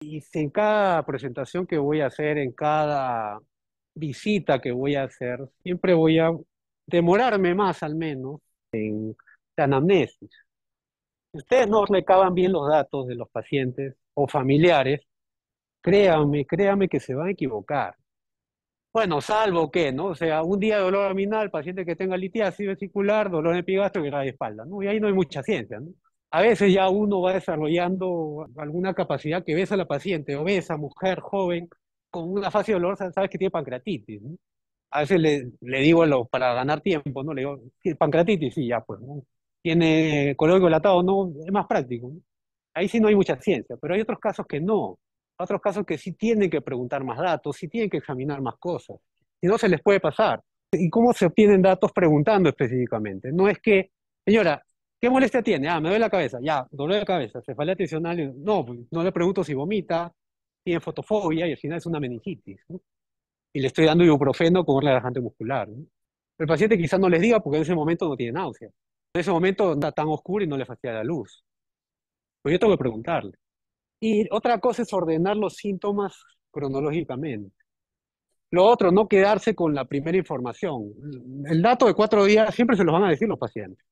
Y en cada presentación que voy a hacer, en cada visita que voy a hacer, siempre voy a demorarme más al menos en la anamnesis. Si ustedes no recaban bien los datos de los pacientes o familiares, créanme, créanme que se van a equivocar. Bueno, salvo que, ¿no? O sea, un día de dolor abdominal, paciente que tenga litiasis vesicular, dolor epigastro y de espalda, ¿no? Y ahí no hay mucha ciencia, ¿no? A veces ya uno va desarrollando alguna capacidad que ves a la paciente, obesa, mujer, joven, con una fase dolorosa, sabes que tiene pancreatitis. A veces le, digo para ganar tiempo, ¿no? Le digo, pancreatitis, sí, ya pues, Tiene color dilatado, no, es más práctico. Ahí sí no hay mucha ciencia, pero hay otros casos que no. Otros casos que sí tienen que preguntar más datos, sí tienen que examinar más cosas. y no, se les puede pasar. ¿Y cómo se obtienen datos preguntando específicamente? No es que, señora, ¿Qué molestia tiene? Ah, me duele la cabeza. Ya, dolor la cabeza, se cefalea atencional. No, pues, no le pregunto si vomita, tiene fotofobia y al final es una meningitis. Y le estoy dando ibuprofeno con un relajante muscular. El paciente quizás no les diga porque en ese momento no tiene náusea. En ese momento está tan oscuro y no le fastidia la luz. Pues yo tengo que preguntarle. Y otra cosa es ordenar los síntomas cronológicamente. Lo otro, no quedarse con la primera información. El dato de cuatro días siempre se los van a decir los pacientes.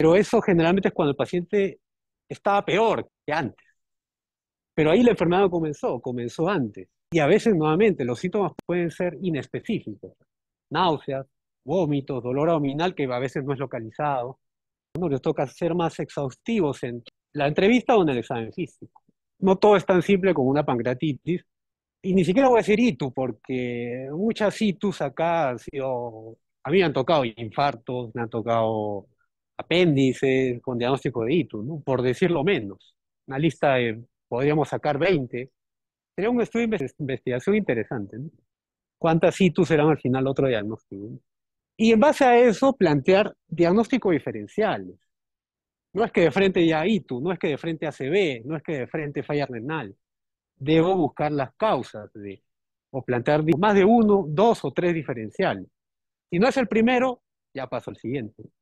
Pero eso generalmente es cuando el paciente estaba peor que antes. Pero ahí la enfermedad comenzó, comenzó antes. Y a veces, nuevamente, los síntomas pueden ser inespecíficos. Náuseas, vómitos, dolor abdominal que a veces no es localizado. No les toca ser más exhaustivos en la entrevista o en el examen físico. No todo es tan simple como una pancreatitis. Y ni siquiera voy a decir ITU, porque muchas ITUs acá han sido... A mí me han tocado infartos, me han tocado apéndices, con diagnóstico de ITU, ¿no? por decirlo menos. Una lista de, podríamos sacar 20. Sería un estudio de investigación interesante. ¿Cuántas ITU serán al final otro diagnóstico? Y en base a eso, plantear diagnóstico diferenciales. No es que de frente ya ITU, no es que de frente ACB, no es que de frente falla renal. Debo buscar las causas de, o plantear más de uno, dos o tres diferenciales. Si no es el primero, ya paso al siguiente.